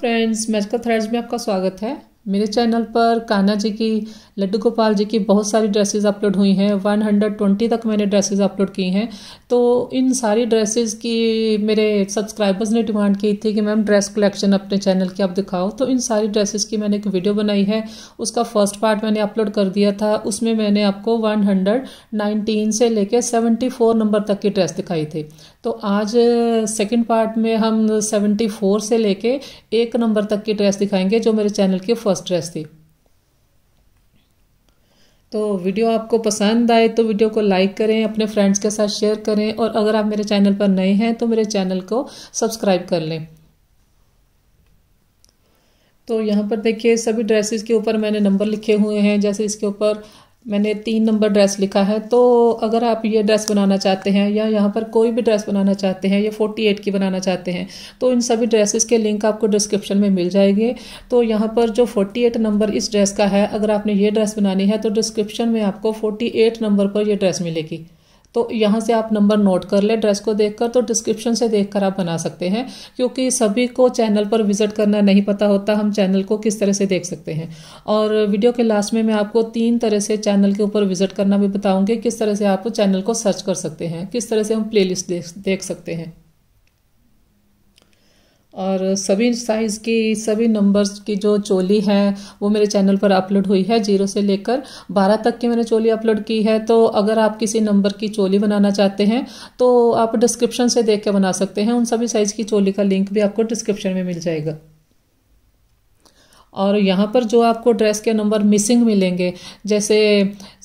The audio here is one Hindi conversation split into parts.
फ्रेंड्स मैजिकल थ्रेड्स में आपका स्वागत है मेरे चैनल पर कान्हा जी की लड्डू गोपाल जी की बहुत सारी ड्रेसेस अपलोड हुई हैं 120 तक मैंने ड्रेसेस अपलोड की हैं तो इन सारी ड्रेसेस की मेरे सब्सक्राइबर्स ने डिमांड की थी कि मैम ड्रेस कलेक्शन अपने चैनल की आप दिखाओ तो इन सारी ड्रेसेस की मैंने एक वीडियो बनाई है उसका फर्स्ट पार्ट मैंने अपलोड कर दिया था उसमें मैंने आपको वन से लेकर 74 नंबर तक की ड्रेस दिखाई थी तो आज सेकेंड पार्ट में हम सेवेंटी से लेके एक नंबर तक की ड्रेस दिखाएंगे जो मेरे चैनल के फर्स्ट ड्रेस थी तो वीडियो आपको पसंद आए तो वीडियो को लाइक करें अपने फ्रेंड्स के साथ शेयर करें और अगर आप मेरे चैनल पर नए हैं तो मेरे चैनल को सब्सक्राइब कर लें तो यहाँ पर देखिए सभी ड्रेसेस के ऊपर मैंने नंबर लिखे हुए हैं जैसे इसके ऊपर मैंने तीन नंबर ड्रेस लिखा है तो अगर आप ये ड्रेस बनाना चाहते हैं या यहाँ पर कोई भी ड्रेस बनाना चाहते हैं या 48 की बनाना चाहते हैं तो इन सभी ड्रेसेस के लिंक आपको डिस्क्रिप्शन में मिल जाएंगे तो यहाँ पर जो 48 नंबर इस ड्रेस का है अगर आपने ये ड्रेस बनानी है तो डिस्क्रिप्शन में आपको 48 नंबर पर यह ड्रेस मिलेगी तो यहाँ से आप नंबर नोट कर ले ड्रेस को देखकर तो डिस्क्रिप्शन से देखकर आप बना सकते हैं क्योंकि सभी को चैनल पर विजिट करना नहीं पता होता हम चैनल को किस तरह से देख सकते हैं और वीडियो के लास्ट में मैं आपको तीन तरह से चैनल के ऊपर विजिट करना भी बताऊँगी किस तरह से आप चैनल को सर्च कर सकते हैं किस तरह से हम प्ले देख, देख सकते हैं और सभी साइज़ की सभी नंबर्स की जो चोली है वो मेरे चैनल पर अपलोड हुई है जीरो से लेकर बारह तक की मैंने चोली अपलोड की है तो अगर आप किसी नंबर की चोली बनाना चाहते हैं तो आप डिस्क्रिप्शन से देख के बना सकते हैं उन सभी साइज़ की चोली का लिंक भी आपको डिस्क्रिप्शन में मिल जाएगा और यहाँ पर जो आपको ड्रेस के नंबर मिसिंग मिलेंगे जैसे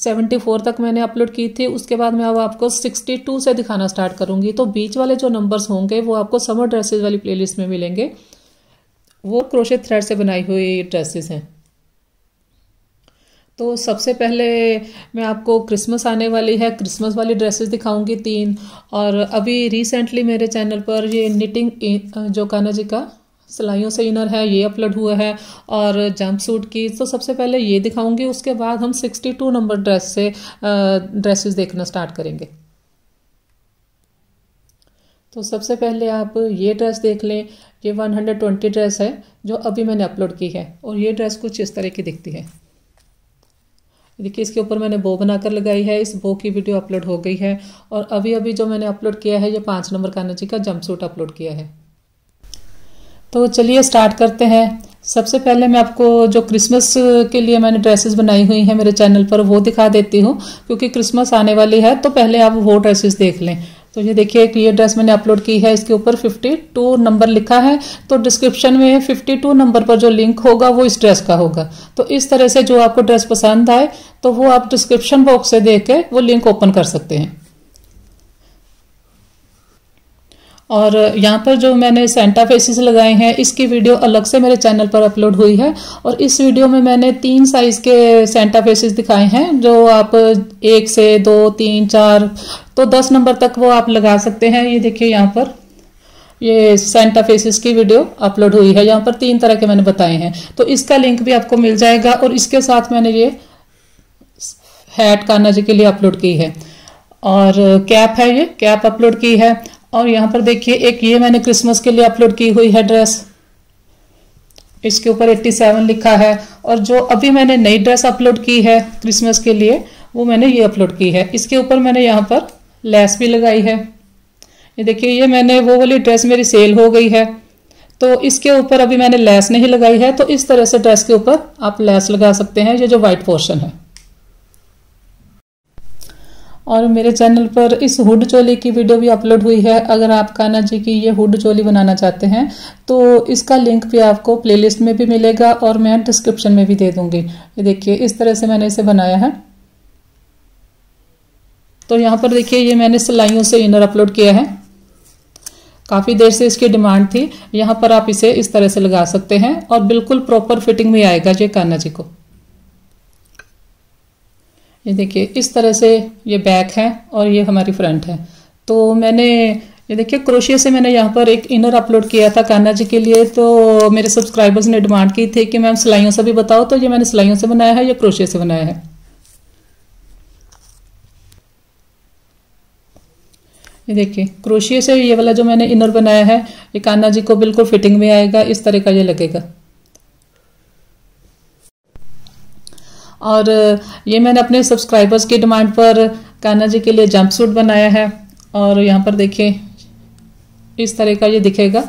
74 तक मैंने अपलोड की थी उसके बाद मैं अब आपको 62 से दिखाना स्टार्ट करूँगी तो बीच वाले जो नंबर्स होंगे वो आपको समर ड्रेसेस वाली प्लेलिस्ट में मिलेंगे वो क्रोशे थ्रेड से बनाई हुई ड्रेसेस हैं तो सबसे पहले मैं आपको क्रिसमस आने वाली है क्रिसमस वाली ड्रेसेस दिखाऊंगी तीन और अभी रिसेंटली मेरे चैनल पर ये निटिंग जो काना जी का सिलाइयों से इनर है ये अपलोड हुआ है और जंप सूट की तो सबसे पहले ये दिखाऊंगी उसके बाद हम 62 नंबर ड्रेस से ड्रेसेस देखना स्टार्ट करेंगे तो सबसे पहले आप ये ड्रेस देख लें ये 120 ड्रेस है जो अभी मैंने अपलोड की है और ये ड्रेस कुछ इस तरह की दिखती है देखिए इसके ऊपर मैंने बो बनाकर लगाई है इस बो की वीडियो अपलोड हो गई है और अभी अभी जो मैंने अपलोड किया है ये पाँच नंबर कान्हा जी का जंप सूट अपलोड किया है तो चलिए स्टार्ट करते हैं सबसे पहले मैं आपको जो क्रिसमस के लिए मैंने ड्रेसेस बनाई हुई हैं मेरे चैनल पर वो दिखा देती हूँ क्योंकि क्रिसमस आने वाली है तो पहले आप वो ड्रेसेस देख लें तो ये देखिए एक ये ड्रेस मैंने अपलोड की है इसके ऊपर 52 नंबर लिखा है तो डिस्क्रिप्शन में 52 नंबर पर जो लिंक होगा वो इस ड्रेस का होगा तो इस तरह से जो आपको ड्रेस पसंद आए तो वो आप डिस्क्रिप्शन बॉक्स से देख के वो लिंक ओपन कर सकते हैं और यहाँ पर जो मैंने सेंटा फेसिस लगाए हैं इसकी वीडियो अलग से मेरे चैनल पर अपलोड हुई है और इस वीडियो में मैंने तीन साइज़ के सेंटा फेसिस दिखाए हैं जो आप एक से दो तीन चार तो दस नंबर तक वो आप लगा सकते हैं ये देखिए यहाँ पर ये सेंटा फेसिस की वीडियो अपलोड हुई है यहाँ पर तीन तरह के मैंने बताए हैं तो इसका लिंक भी आपको मिल जाएगा और इसके साथ मैंने ये हैट कान्हा जी के लिए अपलोड की है और कैप है ये कैप अपलोड की है और यहाँ पर देखिए एक ये मैंने क्रिसमस के लिए अपलोड की हुई है ड्रेस इसके ऊपर 87 लिखा है और जो अभी मैंने नई ड्रेस अपलोड की है क्रिसमस के लिए वो मैंने ये अपलोड की है इसके ऊपर मैंने यहाँ पर लेस भी लगाई है ये देखिए ये मैंने वो वाली ड्रेस मेरी सेल हो गई है तो इसके ऊपर अभी मैंने लेस नहीं लगाई है तो इस तरह से ड्रेस के ऊपर आप लेस लगा सकते हैं ये जो वाइट पोर्शन है और मेरे चैनल पर इस हुड चोली की वीडियो भी अपलोड हुई है अगर आप कान्हा जी की ये हुड चोली बनाना चाहते हैं तो इसका लिंक भी आपको प्लेलिस्ट में भी मिलेगा और मैं डिस्क्रिप्शन में भी दे दूंगी ये देखिए इस तरह से मैंने इसे बनाया है तो यहाँ पर देखिए ये मैंने सिलाइयों से इनर अपलोड किया है काफ़ी देर से इसकी डिमांड थी यहाँ पर आप इसे इस तरह से लगा सकते हैं और बिल्कुल प्रॉपर फिटिंग में आएगा ये कान्हा जी को ये देखिए इस तरह से ये बैक है और ये हमारी फ्रंट है तो मैंने ये देखिए क्रोशिया से मैंने यहाँ पर एक इनर अपलोड किया था कान्हा जी के लिए तो मेरे सब्सक्राइबर्स ने डिमांड की थी कि मैम सिलाइयों से भी बताओ तो ये मैंने सिलाइयों से बनाया है या क्रोशिया से बनाया है ये देखिए क्रोशिया से ये वाला जो मैंने इनर बनाया है ये कान्हा जी को बिल्कुल फिटिंग में आएगा इस तरह का ये लगेगा और ये मैंने अपने सब्सक्राइबर्स की डिमांड पर कान्हा जी के लिए जंप सूट बनाया है और यहाँ पर देखिए इस तरह का ये दिखेगा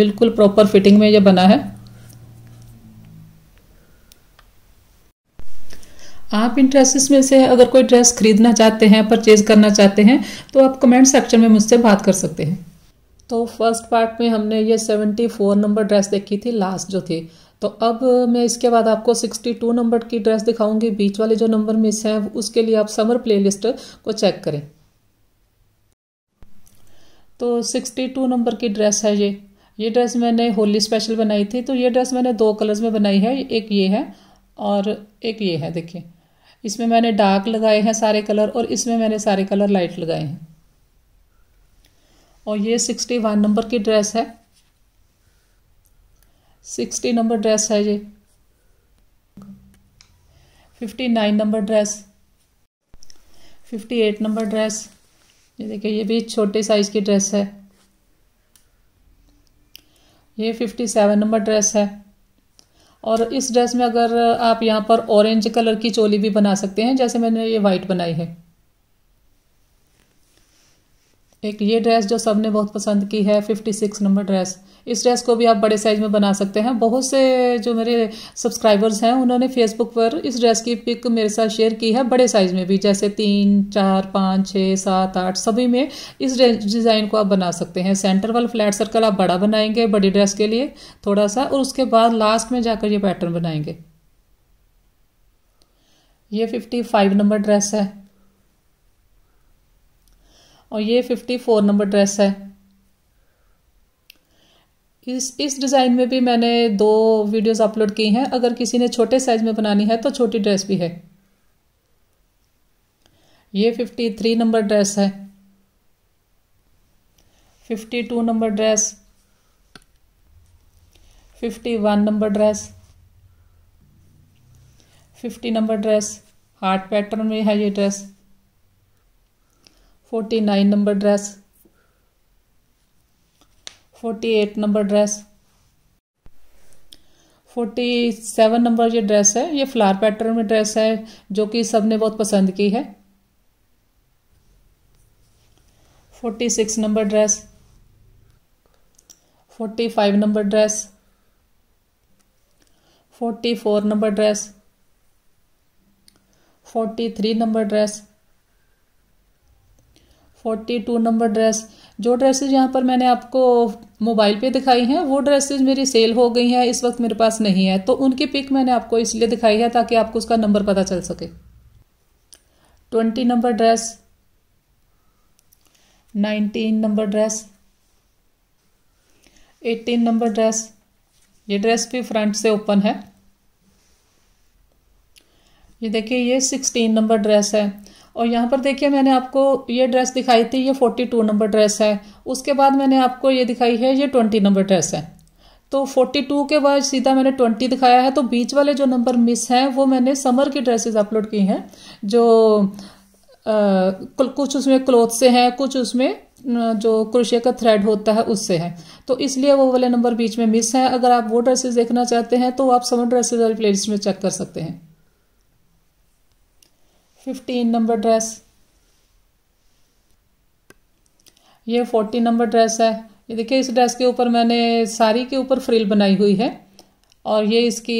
बिल्कुल प्रॉपर फिटिंग में ये बना है आप इन ड्रेसेस में से अगर कोई ड्रेस खरीदना चाहते हैं परचेज करना चाहते हैं तो आप कमेंट सेक्शन में मुझसे बात कर सकते हैं तो फर्स्ट पार्ट में हमने ये सेवेंटी फोर नंबर ड्रेस देखी थी लास्ट जो थी तो अब मैं इसके बाद आपको 62 नंबर की ड्रेस दिखाऊंगी बीच वाले जो नंबर मिस हैं उसके लिए आप समर प्लेलिस्ट को चेक करें तो 62 नंबर की ड्रेस है ये ये ड्रेस मैंने होली स्पेशल बनाई थी तो ये ड्रेस मैंने दो कलर्स में बनाई है एक ये है और एक ये है देखिए इसमें मैंने डार्क लगाए हैं सारे कलर और इसमें मैंने सारे कलर लाइट लगाए हैं और ये सिक्सटी वन नंबर की ड्रेस है सिक्सटी नंबर ड्रेस है ये fifty nine number dress fifty eight number dress ये देखिए ये भी छोटे साइज़ की ड्रेस है ये फिफ्टी सेवन नंबर ड्रेस है और इस ड्रेस में अगर आप यहाँ पर ऑरेंज कलर की चोली भी बना सकते हैं जैसे मैंने ये वाइट बनाई है एक ये ड्रेस जो सबने बहुत पसंद की है फिफ्टी सिक्स नंबर ड्रेस इस ड्रेस को भी आप बड़े साइज में बना सकते हैं बहुत से जो मेरे सब्सक्राइबर्स हैं उन्होंने फेसबुक पर इस ड्रेस की पिक मेरे साथ शेयर की है बड़े साइज में भी जैसे तीन चार पाँच छः सात आठ सभी में इस डिज़ाइन को आप बना सकते हैं सेंटर वाला फ्लैट सर्कल आप बड़ा बनाएंगे बड़ी ड्रेस के लिए थोड़ा सा और उसके बाद लास्ट में जाकर ये पैटर्न बनाएंगे ये फिफ्टी फाइव नंबर ड्रेस है और ये फिफ्टी फोर नंबर ड्रेस है इस इस डिज़ाइन में भी मैंने दो वीडियोस अपलोड की हैं अगर किसी ने छोटे साइज़ में बनानी है तो छोटी ड्रेस भी है ये फिफ्टी थ्री नंबर ड्रेस है fifty two number dress fifty one number dress fifty number dress heart pattern में है ये dress forty nine number dress forty eight number dress forty seven number ये ड्रेस है ये फ्लावर पैटर्न में ड्रेस है जो कि सबने बहुत पसंद की है forty six number dress forty five number dress forty four number dress forty three number dress forty two number dress जो ड्रेसेज यहाँ पर मैंने आपको मोबाइल पे दिखाई हैं वो ड्रेसेज मेरी सेल हो गई हैं इस वक्त मेरे पास नहीं है तो उनकी पिक मैंने आपको इसलिए दिखाई है ताकि आपको उसका नंबर पता चल सके twenty number dress nineteen number dress eighteen number dress ये ड्रेस भी फ्रंट से ओपन है ये देखिए ये सिक्सटीन नंबर ड्रेस है और यहाँ पर देखिए मैंने आपको ये ड्रेस दिखाई थी ये फोर्टी टू नंबर ड्रेस है उसके बाद मैंने आपको ये दिखाई है ये ट्वेंटी नंबर ड्रेस है तो फोर्टी टू के बाद सीधा मैंने ट्वेंटी दिखाया है तो बीच वाले जो नंबर मिस हैं वो मैंने समर की ड्रेसेस अपलोड की हैं जो आ, कुछ उसमें क्लोथ से हैं कुछ उसमें जो क्रोशे का थ्रेड होता है उससे है तो इसलिए वो वाले नंबर बीच में मिस है अगर आप वो ड्रेसेस देखना चाहते हैं तो आप समर ड्रेसेस वाली प्लेलिस्ट में चेक कर सकते हैं फिफ्टीन नंबर ड्रेस ये फोर्टीन नंबर ड्रेस है ये देखिए इस ड्रेस के ऊपर मैंने साड़ी के ऊपर फ्रिल बनाई हुई है और ये इसकी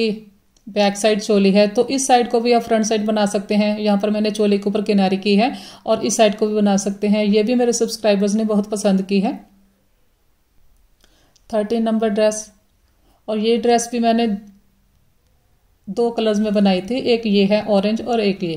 बैक साइड चोली है तो इस साइड को भी आप फ्रंट साइड बना सकते हैं यहाँ पर मैंने चोली के ऊपर किनारी की है और इस साइड को भी बना सकते हैं ये भी मेरे सब्सक्राइबर्स ने बहुत पसंद की है थर्टीन नंबर ड्रेस और ये ड्रेस भी मैंने दो कलर्स में बनाई थी एक ये है ऑरेंज और एक ये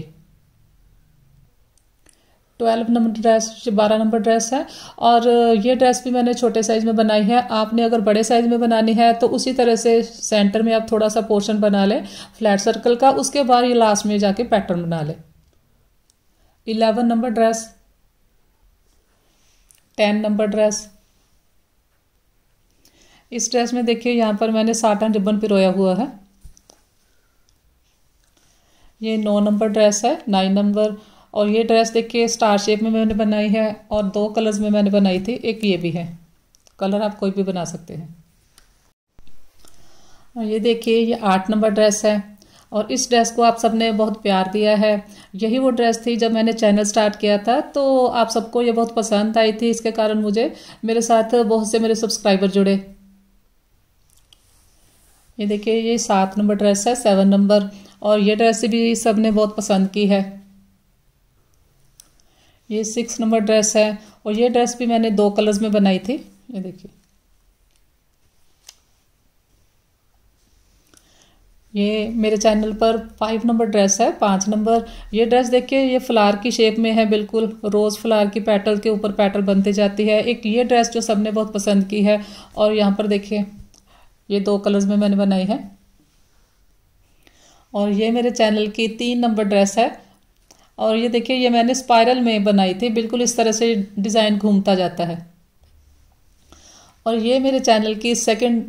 ट्वेल्व नंबर ड्रेस बारह नंबर ड्रेस है और ये ड्रेस भी मैंने छोटे साइज़ में बनाई है आपने अगर बड़े साइज़ में बनानी है तो उसी तरह से सेंटर में आप थोड़ा सा पोर्शन बना लें फ्लैट सर्कल का उसके बाद ये लास्ट में जाके पैटर्न बना लें eleven number dress ten number dress इस ड्रेस में देखिए यहाँ पर मैंने साटन रिबन पिरोया हुआ है ये नौ नंबर ड्रेस है नाइन नंबर और ये ड्रेस देखिए स्टार शेप में मैंने बनाई है और दो कलर्स में मैंने बनाई थी एक ये भी है कलर आप कोई भी बना सकते हैं और ये देखिए ये आठ नंबर ड्रेस है और इस ड्रेस को आप सबने बहुत प्यार दिया है यही वो ड्रेस थी जब मैंने चैनल स्टार्ट किया था तो आप सबको ये बहुत पसंद आई थी इसके कारण मुझे मेरे साथ बहुत से मेरे सब्सक्राइबर जुड़े ये देखिए ये सात नंबर ड्रेस है सेवन नंबर और ये ड्रेस भी सबने बहुत पसंद की है ये सिक्स नंबर ड्रेस है और ये ड्रेस भी मैंने दो कलर्स में बनाई थी ये देखिए ये मेरे चैनल पर फाइव नंबर ड्रेस है पाँच नंबर ये ड्रेस देखिए ये फ्लार की शेप में है बिल्कुल रोज़ फ्लार की पैटल के ऊपर पैटल बनती जाती है एक ये ड्रेस जो सबने बहुत पसंद की है और यहाँ पर देखिए ये दो कलर्स में मैंने बनाई है और ये मेरे चैनल की तीन नंबर ड्रेस है और ये देखिए ये मैंने स्पायरल में बनाई थी बिल्कुल इस तरह से डिज़ाइन घूमता जाता है और ये मेरे चैनल की सेकंड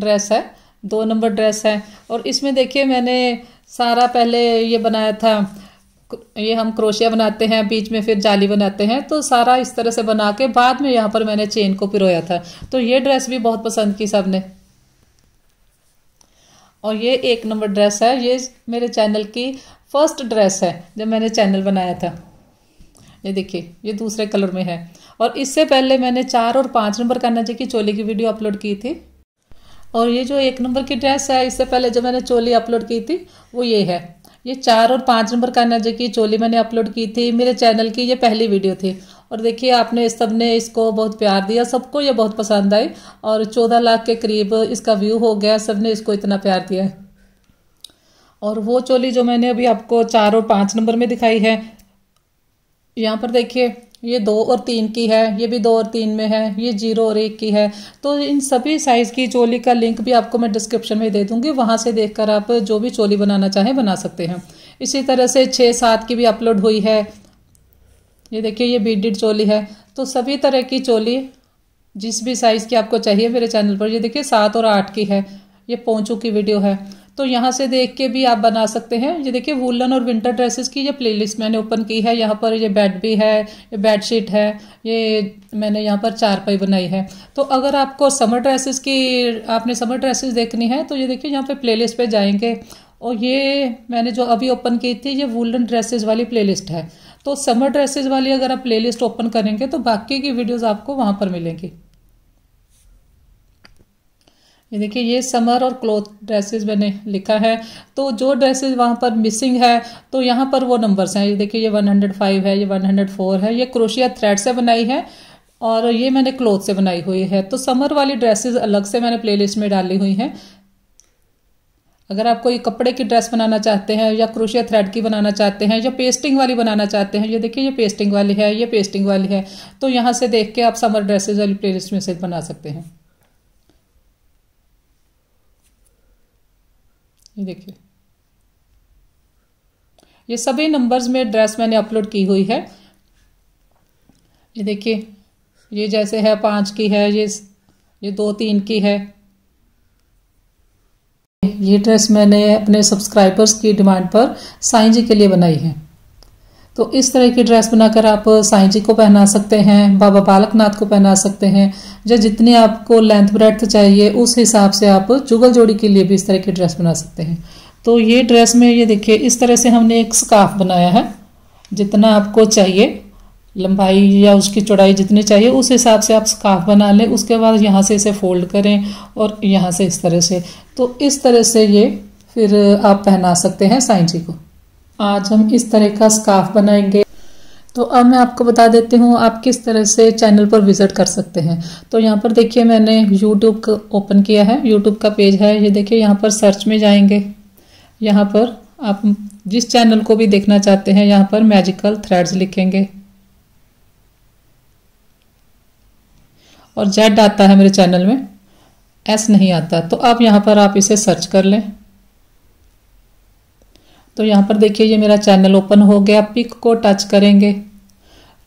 ड्रेस है दो नंबर ड्रेस है और इसमें देखिए मैंने सारा पहले ये बनाया था ये हम क्रोशिया बनाते हैं बीच में फिर जाली बनाते हैं तो सारा इस तरह से बना के बाद में यहाँ पर मैंने चेन को पिरोया था तो ये ड्रेस भी बहुत पसंद की सबने और ये एक नंबर ड्रेस है ये मेरे चैनल की फर्स्ट ड्रेस है जब मैंने चैनल बनाया था ये देखिए ये दूसरे कलर में है और इससे पहले मैंने चार और पाँच नंबर करना चाहिए कि चोली की वीडियो अपलोड की थी और ये जो एक नंबर की ड्रेस है इससे पहले जो मैंने चोली अपलोड की थी वो ये है ये चार और पाँच नंबर का नजर की चोली मैंने अपलोड की थी मेरे चैनल की ये पहली वीडियो थी और देखिए आपने सब ने इसको बहुत प्यार दिया सबको ये बहुत पसंद आई और चौदह लाख के करीब इसका व्यू हो गया सब ने इसको इतना प्यार दिया है और वो चोली जो मैंने अभी आपको चार और पाँच नंबर में दिखाई है यहाँ पर देखिए ये दो और तीन की है ये भी दो और तीन में है ये जीरो और एक की है तो इन सभी साइज़ की चोली का लिंक भी आपको मैं डिस्क्रिप्शन में दे दूंगी वहाँ से देखकर आप जो भी चोली बनाना चाहें बना सकते हैं इसी तरह से छः सात की भी अपलोड हुई है ये देखिए ये बीडेड चोली है तो सभी तरह की चोली जिस भी साइज़ की आपको चाहिए मेरे चैनल पर ये देखिए सात और आठ की है ये पोंचू की वीडियो है तो यहाँ से देख के भी आप बना सकते हैं ये देखिए वुलन और विंटर ड्रेसेस की ये प्लेलिस्ट मैंने ओपन की है यहाँ पर ये बेड भी है ये बेडशीट है ये मैंने यहाँ पर चारपाई बनाई है तो अगर आपको समर ड्रेसेस की आपने समर ड्रेसेस देखनी है तो ये देखिए यहाँ पे प्लेलिस्ट पे जाएंगे और ये मैंने जो अभी ओपन की थी ये वुलन ड्रेसेस वाली प्लेलिस्ट है तो समर ड्रेसेस वाली अगर आप प्लेलिस्ट ओपन करेंगे तो बाकी की वीडियोस आपको वहां पर मिलेंगी ये देखिए ये समर और क्लोथ ड्रेसेस मैंने लिखा है तो जो ड्रेसेस वहां पर मिसिंग है तो यहाँ पर वो नंबर्स हैं ये देखिए ये 105 है ये 104 है ये क्रोशिया थ्रेड से बनाई है और ये मैंने क्लोथ से बनाई हुई है तो समर वाली ड्रेसेस अलग से मैंने प्लेलिस्ट में डाली हुई हैं अगर आप कोई कपड़े की ड्रेस बनाना चाहते हैं या क्रोशिया थ्रेड की बनाना चाहते हैं या पेस्टिंग वाली बनाना चाहते हैं ये देखिए ये पेस्टिंग वाली है ये पेस्टिंग वाली है तो यहाँ से देख के आप समर ड्रेसेज वाली प्लेलिस्ट में से बना सकते हैं ये देखिए ये सभी नंबर्स में ड्रेस मैंने अपलोड की हुई है ये देखिए ये जैसे है पाँच की है ये ये दो तीन की है ये ड्रेस मैंने अपने सब्सक्राइबर्स की डिमांड पर साईं जी के लिए बनाई है तो इस तरह की ड्रेस बनाकर आप साईं जी को पहना सकते हैं बाबा बालकनाथ को पहना सकते हैं या जितनी आपको लेंथ ब्रेथ चाहिए उस हिसाब से आप जुगल जोड़ी के लिए भी इस तरह की ड्रेस बना सकते हैं तो ये ड्रेस में ये देखिए इस तरह से हमने एक स्काफ बनाया है जितना आपको चाहिए लंबाई या उसकी चौड़ाई जितनी चाहिए उस हिसाब से आप स्काफ बना लें उसके बाद यहाँ से इसे फोल्ड करें और यहाँ से इस तरह से तो इस तरह से ये फिर आप पहना सकते हैं साई जी को आज हम इस तरह का स्काफ बनाएंगे तो अब मैं आपको बता देती हूँ आप किस तरह से चैनल पर विज़िट कर सकते हैं तो यहाँ पर देखिए मैंने यूट्यूब ओपन किया है यूट्यूब का पेज है ये देखिए यहाँ पर सर्च में जाएंगे यहाँ पर आप जिस चैनल को भी देखना चाहते हैं यहाँ पर मैजिकल थ्रेड्स लिखेंगे और जेड आता है मेरे चैनल में एस नहीं आता तो अब यहाँ पर आप इसे सर्च कर लें तो यहाँ पर देखिए ये मेरा चैनल ओपन हो गया पिक को टच करेंगे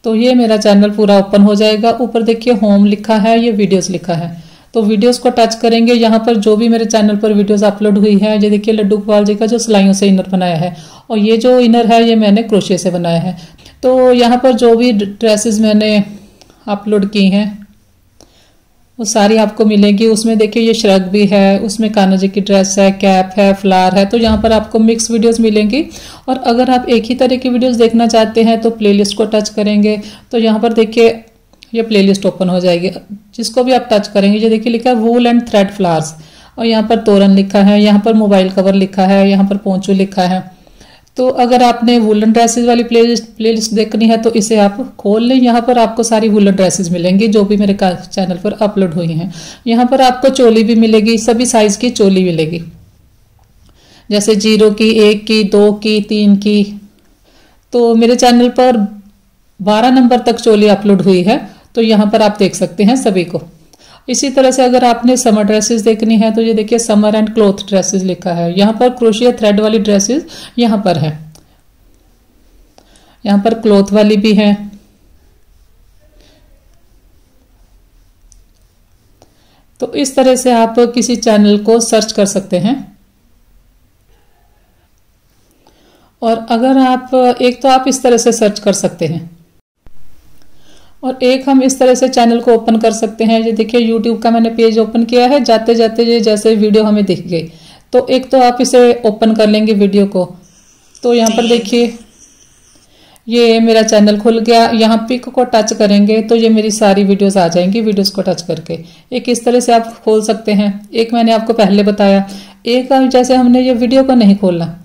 तो ये मेरा चैनल पूरा ओपन हो जाएगा ऊपर देखिए होम लिखा है ये वीडियोस लिखा है तो वीडियोस को टच करेंगे यहाँ पर जो भी मेरे चैनल पर वीडियोस अपलोड हुई है ये देखिए लड्डू गोपाल जी का जो सिलाइयों से इनर बनाया है और ये जो इनर है ये मैंने क्रोशिया से बनाया है तो यहाँ पर जो भी ड्रेसेस मैंने अपलोड की हैं वो सारी आपको मिलेंगी उसमें देखिए ये श्रग भी है उसमें कान्हा जी की ड्रेस है कैप है फ्लार है तो यहाँ पर आपको मिक्स वीडियोस मिलेंगी और अगर आप एक ही तरह की वीडियोस देखना चाहते हैं तो प्लेलिस्ट को टच करेंगे तो यहाँ पर देखिए ये प्लेलिस्ट ओपन हो जाएगी जिसको भी आप टच करेंगे ये देखिए लिखा है वूल एंड थ्रेड फ्लार्स और यहाँ पर तोरण लिखा है यहाँ पर मोबाइल कवर लिखा है यहाँ पर पोंचू लिखा है तो अगर आपने वुलन ड्रेसेस वाली प्ले प्लेलिस्ट देखनी है तो इसे आप खोल लें यहाँ पर आपको सारी वुलन ड्रेसेस मिलेंगी जो भी मेरे चैनल पर अपलोड हुई हैं यहाँ पर आपको चोली भी मिलेगी सभी साइज़ की चोली मिलेगी जैसे जीरो की एक की दो की तीन की तो मेरे चैनल पर बारह नंबर तक चोली अपलोड हुई है तो यहाँ पर आप देख सकते हैं सभी को इसी तरह से अगर आपने समर ड्रेसेस देखनी है तो ये देखिए समर एंड क्लोथ ड्रेसेस लिखा है यहाँ पर क्रोशिया थ्रेड वाली ड्रेसेस यहाँ पर है यहाँ पर क्लोथ वाली भी है तो इस तरह से आप किसी चैनल को सर्च कर सकते हैं और अगर आप एक तो आप इस तरह से सर्च कर सकते हैं और एक हम इस तरह से चैनल को ओपन कर सकते हैं ये देखिए यूट्यूब का मैंने पेज ओपन किया है जाते जाते ये जैसे वीडियो हमें दिख गई तो एक तो आप इसे ओपन कर लेंगे वीडियो को तो यहाँ पर देखिए ये मेरा चैनल खुल गया यहाँ पिक को टच करेंगे तो ये मेरी सारी वीडियोस आ जाएंगी वीडियोस को टच करके एक इस तरह से आप खोल सकते हैं एक मैंने आपको पहले बताया एक जैसे हमने ये वीडियो को नहीं खोलना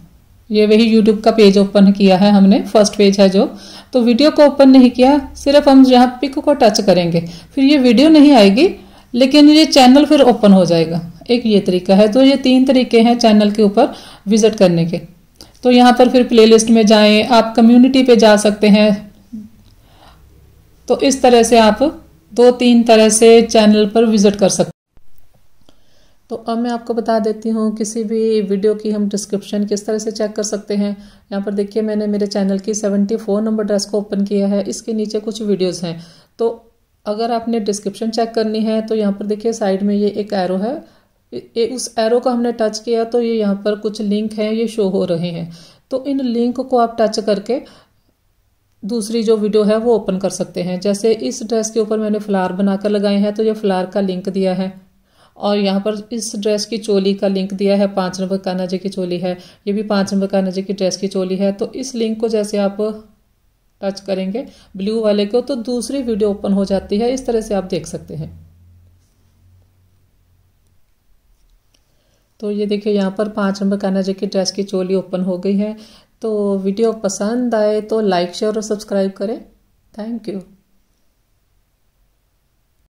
ये वही यूट्यूब का पेज ओपन किया है हमने फर्स्ट पेज है जो तो वीडियो को ओपन नहीं किया सिर्फ हम यहाँ पिक को टच करेंगे फिर ये वीडियो नहीं आएगी लेकिन ये चैनल फिर ओपन हो जाएगा एक ये तरीका है तो ये तीन तरीके हैं चैनल के ऊपर विजिट करने के तो यहाँ पर फिर प्लेलिस्ट में जाएं आप कम्युनिटी पे जा सकते हैं तो इस तरह से आप दो तीन तरह से चैनल पर विजिट कर सकते तो अब मैं आपको बता देती हूँ किसी भी वीडियो की हम डिस्क्रिप्शन किस तरह से चेक कर सकते हैं यहाँ पर देखिए मैंने मेरे चैनल की सेवेंटी फोर नंबर ड्रेस को ओपन किया है इसके नीचे कुछ वीडियोस हैं तो अगर आपने डिस्क्रिप्शन चेक करनी है तो यहाँ पर देखिए साइड में ये एक एरो है ए, उस एरो को हमने टच किया तो ये यहाँ पर कुछ लिंक हैं ये शो हो रहे हैं तो इन लिंक को आप टच करके दूसरी जो वीडियो है वो ओपन कर सकते हैं जैसे इस ड्रेस के ऊपर मैंने फ्लार बनाकर लगाए हैं तो ये फ्लार का लिंक दिया है और यहाँ पर इस ड्रेस की चोली का लिंक दिया है पाँच नंबर कान्हा जी की चोली है ये भी पाँच नंबर कान्हा जी की ड्रेस की चोली है तो इस लिंक को जैसे आप टच करेंगे ब्लू वाले को तो दूसरी वीडियो ओपन हो जाती है इस तरह से आप देख सकते हैं तो ये देखिए यहाँ पर पाँच नंबर कान्हा जी की ड्रेस की चोली ओपन हो गई है तो वीडियो पसंद आए तो लाइक शेयर और सब्सक्राइब करें थैंक यू